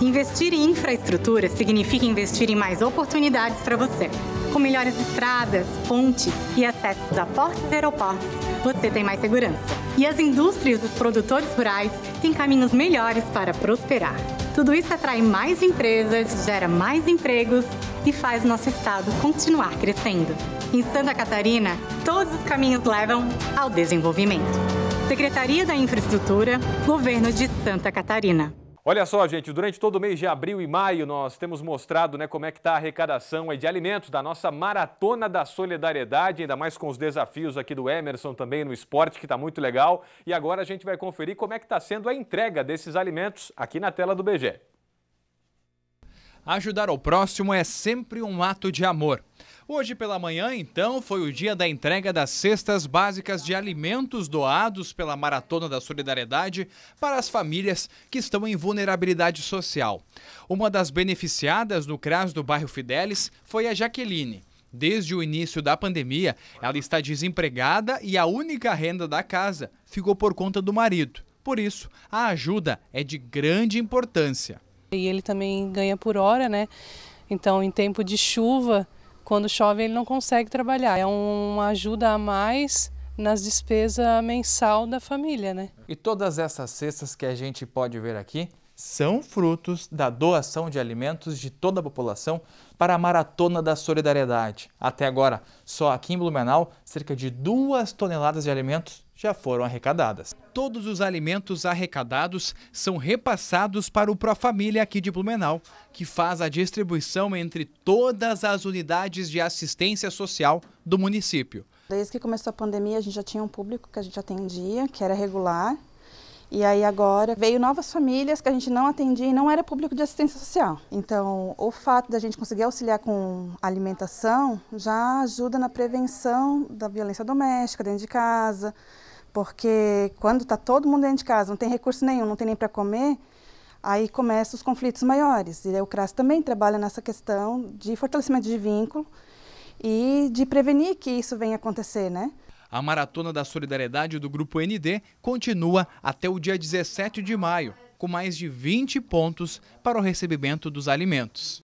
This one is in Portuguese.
Investir em infraestrutura significa investir em mais oportunidades para você. Com melhores estradas, pontes e acessos a portos e aeroportos, você tem mais segurança. E as indústrias e os produtores rurais têm caminhos melhores para prosperar. Tudo isso atrai mais empresas, gera mais empregos e faz nosso estado continuar crescendo. Em Santa Catarina, todos os caminhos levam ao desenvolvimento. Secretaria da Infraestrutura, Governo de Santa Catarina. Olha só, gente, durante todo o mês de abril e maio nós temos mostrado né, como é que está a arrecadação de alimentos da nossa Maratona da Solidariedade, ainda mais com os desafios aqui do Emerson também no esporte, que está muito legal. E agora a gente vai conferir como é que está sendo a entrega desses alimentos aqui na tela do BG. Ajudar o próximo é sempre um ato de amor. Hoje pela manhã, então, foi o dia da entrega das cestas básicas de alimentos doados pela Maratona da Solidariedade para as famílias que estão em vulnerabilidade social. Uma das beneficiadas no CRAS do bairro Fidelis foi a Jaqueline. Desde o início da pandemia, ela está desempregada e a única renda da casa ficou por conta do marido. Por isso, a ajuda é de grande importância. E ele também ganha por hora, né? Então, em tempo de chuva, quando chove, ele não consegue trabalhar. É uma ajuda a mais nas despesas mensal da família, né? E todas essas cestas que a gente pode ver aqui são frutos da doação de alimentos de toda a população para a Maratona da Solidariedade. Até agora, só aqui em Blumenau, cerca de duas toneladas de alimentos já foram arrecadadas. Todos os alimentos arrecadados são repassados para o Profamília aqui de Blumenau, que faz a distribuição entre todas as unidades de assistência social do município. Desde que começou a pandemia, a gente já tinha um público que a gente atendia, que era regular, e aí agora veio novas famílias que a gente não atendia e não era público de assistência social. Então, o fato da gente conseguir auxiliar com alimentação já ajuda na prevenção da violência doméstica dentro de casa, porque quando está todo mundo dentro de casa, não tem recurso nenhum, não tem nem para comer, aí começam os conflitos maiores. E o CRAS também trabalha nessa questão de fortalecimento de vínculo e de prevenir que isso venha acontecer, né? A Maratona da Solidariedade do Grupo ND continua até o dia 17 de maio, com mais de 20 pontos para o recebimento dos alimentos.